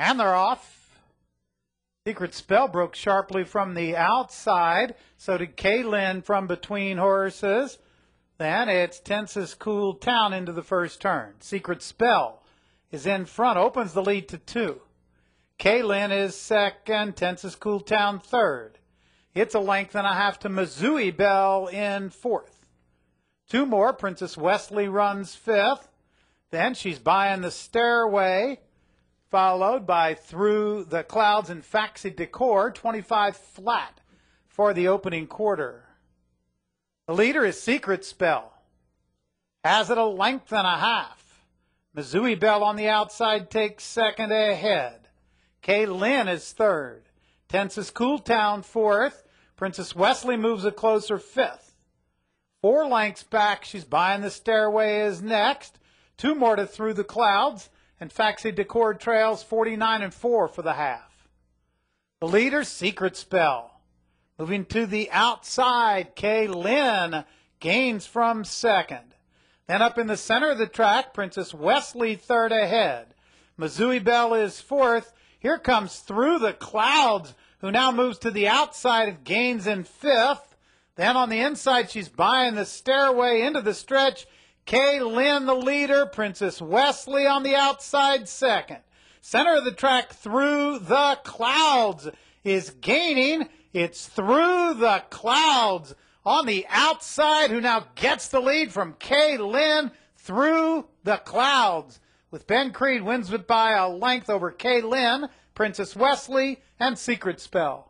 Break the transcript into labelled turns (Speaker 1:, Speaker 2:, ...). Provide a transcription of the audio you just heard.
Speaker 1: And they're off. Secret Spell broke sharply from the outside. So did Kaylin from between horses. Then it's Tensis Cool Town into the first turn. Secret Spell is in front, opens the lead to two. Kaylin is second, Tensis Cool Town third. It's a length and a half to Mizui Bell in fourth. Two more, Princess Wesley runs fifth. Then she's buying the stairway followed by Through the Clouds and Faxi Decor, 25 flat for the opening quarter. The leader is Secret Spell. Has it a length and a half. Mizui Bell on the outside takes second ahead. Kay Lynn is third. Tensis Cool fourth. Princess Wesley moves a closer fifth. Four lengths back, she's buying the stairway is next. Two more to Through the Clouds and Faxi Decord trails 49 and 4 for the half. The leader, Secret Spell. Moving to the outside, Kay Lynn gains from second. Then up in the center of the track, Princess Wesley third ahead. Mizui Bell is fourth. Here comes Through the Clouds, who now moves to the outside and gains in fifth. Then on the inside, she's buying the stairway into the stretch Kay Lynn, the leader. Princess Wesley on the outside, second. Center of the track through the clouds is gaining. It's through the clouds on the outside, who now gets the lead from Kay Lynn through the clouds. With Ben Creed wins it by a length over Kay Lynn, Princess Wesley, and Secret Spell.